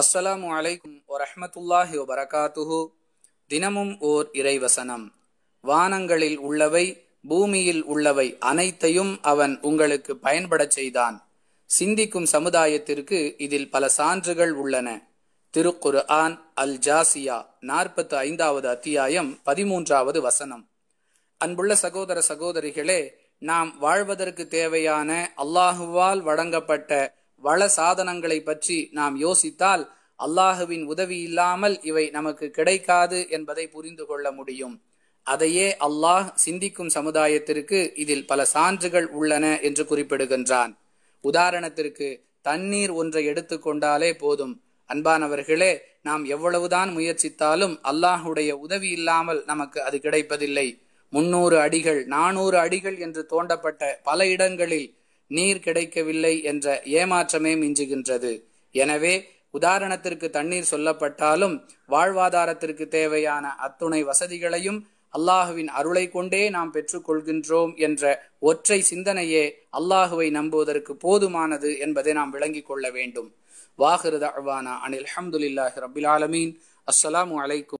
அஸ்ஸலாமு அலைக்கும் வரஹமத்துல்லாஹி வபரகாத்துஹு தினமும் ஓர் இறைவசனம் வானங்களில் உள்ளவை பூமியில் உள்ளவை அனைத்தையும் அவன் உங்களுக்கு பயன்படச் செய்தான் சிந்திக்கும் சமுதாயத்திற்கு இதில் பல சான்றுகள் உள்ளன திருக்குரு ஆன் அல் ஜாசியா நாற்பத்து ஐந்தாவது அத்தியாயம் பதிமூன்றாவது வசனம் அன்புள்ள சகோதர சகோதரிகளே நாம் வாழ்வதற்கு தேவையான அல்லாஹுவால் வழங்கப்பட்ட வள சாதனங்களை பற்றி நாம் யோசித்தால் அல்லாஹுவின் உதவி இல்லாமல் இவை நமக்கு கிடைக்காது என்பதை புரிந்து கொள்ள முடியும் அதையே அல்லாஹ் சிந்திக்கும் சமுதாயத்திற்கு இதில் பல சான்றுகள் உள்ளன என்று குறிப்பிடுகின்றான் உதாரணத்திற்கு தண்ணீர் ஒன்றை எடுத்துக்கொண்டாலே போதும் அன்பானவர்களே நாம் எவ்வளவுதான் முயற்சித்தாலும் அல்லாஹுடைய உதவி இல்லாமல் நமக்கு அது கிடைப்பதில்லை முன்னூறு அடிகள் நானூறு அடிகள் என்று தோண்டப்பட்ட பல இடங்களில் நீர் கிடைக்கவில்லை என்ற ஏமாற்றமே மிஞ்சுகின்றது எனவே உதாரணத்திற்கு தண்ணீர் சொல்லப்பட்டாலும் வாழ்வாதாரத்திற்கு தேவையான அத்துணை வசதிகளையும் அல்லாஹுவின் அருளை கொண்டே நாம் பெற்றுக்கொள்கின்றோம் என்ற ஒற்றை சிந்தனையே அல்லாஹுவை நம்புவதற்கு போதுமானது என்பதை நாம் விளங்கிக் கொள்ள வேண்டும் வாகிருதா அனில் அஹமதுல்லாஹி ரபில் ஆலமீன்